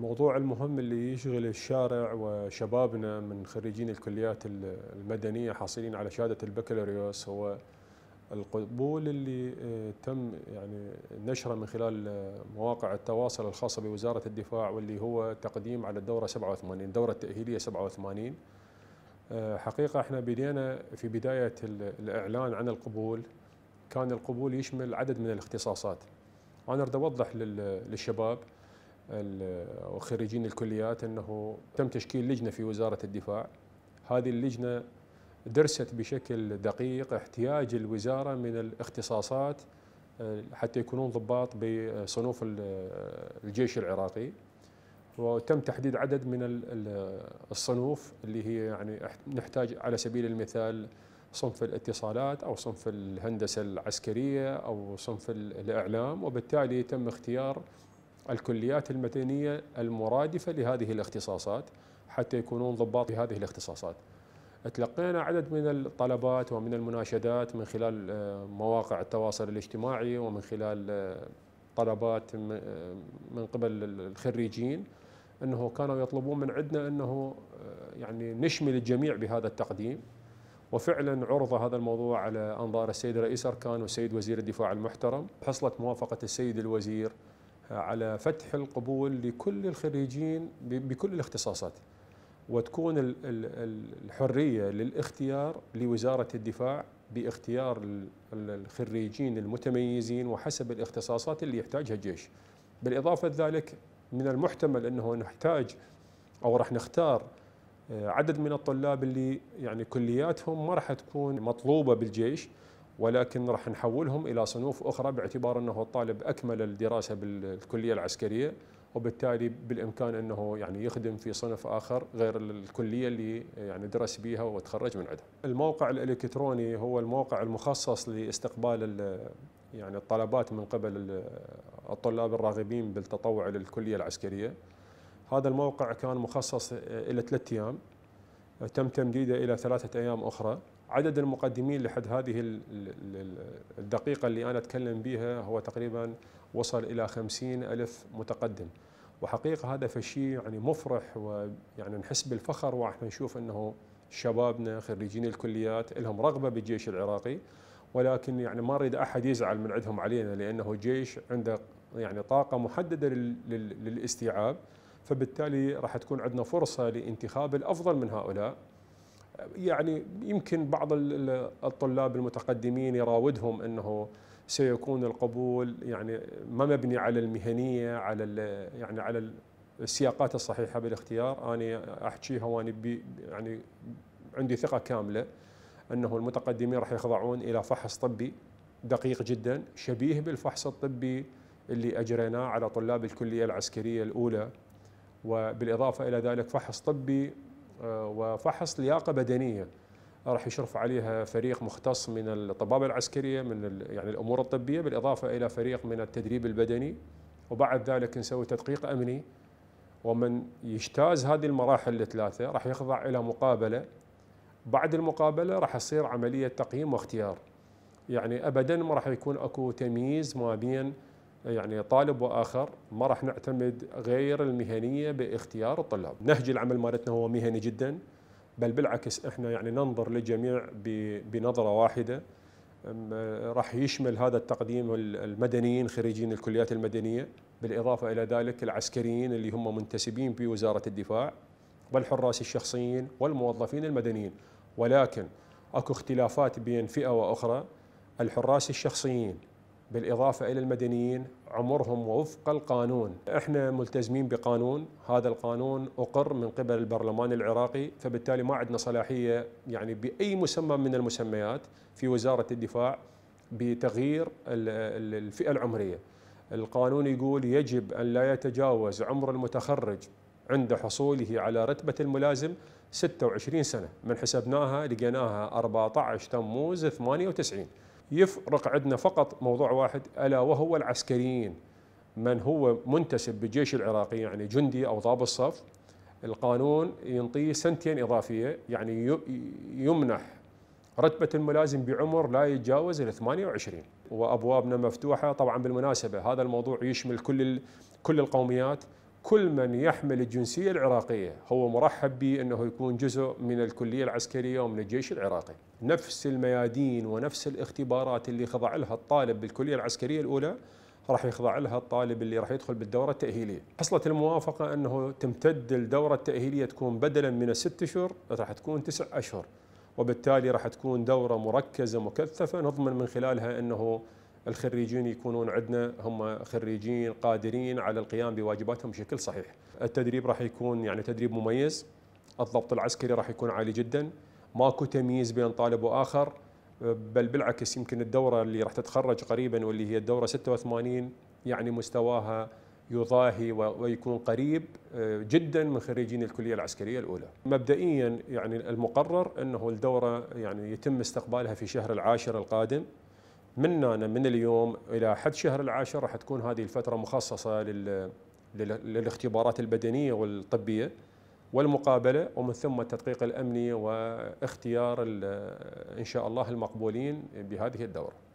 الموضوع المهم اللي يشغل الشارع وشبابنا من خريجين الكليات المدنية حاصلين على شهادة البكالوريوس هو القبول اللي آه، تم يعني نشره من خلال آه، مواقع التواصل الخاصة بوزارة الدفاع واللي هو تقديم على الدورة 87 الدورة التأهيلية 87 آه، حقيقة احنا بدينا في بداية الإعلان عن القبول كان القبول يشمل عدد من الاختصاصات أنا أريد أوضح للشباب وخريجين الكليات انه تم تشكيل لجنه في وزاره الدفاع هذه اللجنه درست بشكل دقيق احتياج الوزاره من الاختصاصات حتى يكونون ضباط بصنوف الجيش العراقي وتم تحديد عدد من الصنوف اللي هي يعني نحتاج على سبيل المثال صنف الاتصالات او صنف الهندسه العسكريه او صنف الاعلام وبالتالي تم اختيار الكليات المدنية المرادفة لهذه الاختصاصات حتى يكونون ضباط في هذه الاختصاصات تلقينا عدد من الطلبات ومن المناشدات من خلال آه، مواقع التواصل الاجتماعي ومن خلال آه، طلبات آه، من قبل الخريجين انه كانوا يطلبون من عندنا انه يعني نشمل الجميع بهذا التقديم وفعلا عرض هذا الموضوع على انظار السيد رئيس اركان والسيد وزير الدفاع المحترم حصلت موافقه السيد الوزير على فتح القبول لكل الخريجين بكل الاختصاصات وتكون الحرية للاختيار لوزارة الدفاع باختيار الخريجين المتميزين وحسب الاختصاصات اللي يحتاجها الجيش بالإضافة لذلك من المحتمل أنه نحتاج أو راح نختار آه، عدد من الطلاب اللي يعني كلياتهم ما راح تكون مطلوبة بالجيش ولكن راح نحولهم الى صنوف اخرى باعتبار انه الطالب اكمل الدراسه بالكليه العسكريه وبالتالي بالامكان انه يعني يخدم في صنف اخر غير الكليه اللي يعني درس بها وتخرج من عندها. الموقع الالكتروني هو الموقع المخصص لاستقبال يعني الطلبات من قبل الطلاب الراغبين بالتطوع للكليه العسكريه. هذا الموقع كان مخصص الى ثلاث ايام تم تمديده الى ثلاثه ايام اخرى عدد المقدمين لحد هذه الدقيقة اللي أنا أتكلم بها هو تقريبا وصل إلى خمسين ألف متقدم وحقيقة هذا فشي يعني مفرح ويعني نحس بالفخر وإحنا نشوف أنه شبابنا خريجين الكليات لهم رغبة بالجيش العراقي ولكن يعني ما أريد أحد يزعل من عندهم علينا لأنه جيش عنده يعني طاقة محددة للاستيعاب فبالتالي راح تكون عندنا فرصة لانتخاب الأفضل من هؤلاء يعني يمكن بعض الطلاب المتقدمين يراودهم انه سيكون القبول يعني ما مبني على المهنيه على يعني على السياقات الصحيحه بالاختيار انا احكيها وانا يعني عندي ثقه كامله انه المتقدمين راح يخضعون الى فحص طبي دقيق جدا شبيه بالفحص الطبي اللي اجريناه على طلاب الكليه العسكريه الاولى وبالاضافه الى ذلك فحص طبي آه، وفحص لياقه بدنيه راح يشرف عليها فريق مختص من الطبابه العسكريه من يعني الامور الطبيه بالاضافه الى فريق من التدريب البدني وبعد ذلك نسوي تدقيق امني ومن يجتاز هذه المراحل الثلاثه راح يخضع الى مقابله بعد المقابله راح يصير عمليه تقييم واختيار يعني ابدا ما راح يكون اكو تمييز ما بين يعني طالب واخر ما راح نعتمد غير المهنيه باختيار الطلاب، نهج العمل مالتنا هو مهني جدا بل بالعكس احنا يعني ننظر للجميع بنظره واحده راح يشمل هذا التقديم المدنيين خريجين الكليات المدنيه بالاضافه الى ذلك العسكريين اللي هم منتسبين بوزاره الدفاع والحراس الشخصيين والموظفين المدنيين ولكن اكو اختلافات بين فئه واخرى الحراس الشخصيين بالإضافة إلى المدنيين عمرهم وفق القانون إحنا ملتزمين بقانون هذا القانون أقر من قبل البرلمان العراقي فبالتالي ما عندنا صلاحية يعني بأي مسمى من المسميات في وزارة الدفاع بتغيير الفئة العمرية القانون يقول يجب أن لا يتجاوز عمر المتخرج عند حصوله على رتبة الملازم 26 سنة من حسبناها لقيناها 14 تموز 98 يفرق عندنا فقط موضوع واحد ألا وهو العسكريين من هو منتسب بالجيش العراقي يعني جندي أو ضابط صف القانون ينطيه سنتين إضافية يعني يمنح رتبة الملازم بعمر لا يتجاوز ال 28 وأبوابنا مفتوحة طبعا بالمناسبة هذا الموضوع يشمل كل كل القوميات كل من يحمل الجنسية العراقية هو مرحب به أنه يكون جزء من الكلية العسكرية ومن الجيش العراقي نفس الميادين ونفس الاختبارات اللي خضع لها الطالب بالكلية العسكرية الأولى راح يخضع لها الطالب اللي راح يدخل بالدورة التأهيلية حصلت الموافقة أنه تمتد الدورة التأهيلية تكون بدلا من الست أشهر راح تكون تسع أشهر وبالتالي راح تكون دورة مركزة مكثفة نضمن من خلالها أنه الخريجين يكونون عندنا هم خريجين قادرين على القيام بواجباتهم بشكل صحيح. التدريب راح يكون يعني تدريب مميز. الضبط العسكري راح يكون عالي جدا. ماكو تمييز بين طالب واخر بل بالعكس يمكن الدوره اللي راح تتخرج قريبا واللي هي الدوره 86 يعني مستواها يضاهي ويكون قريب جدا من خريجين الكليه العسكريه الاولى. مبدئيا يعني المقرر انه الدوره يعني يتم استقبالها في شهر العاشر القادم من من اليوم الى حد شهر العاشر راح تكون هذه الفتره مخصصه لل للاختبارات البدنيه والطبيه والمقابله ومن ثم التدقيق الامني واختيار ان شاء الله المقبولين بهذه الدوره.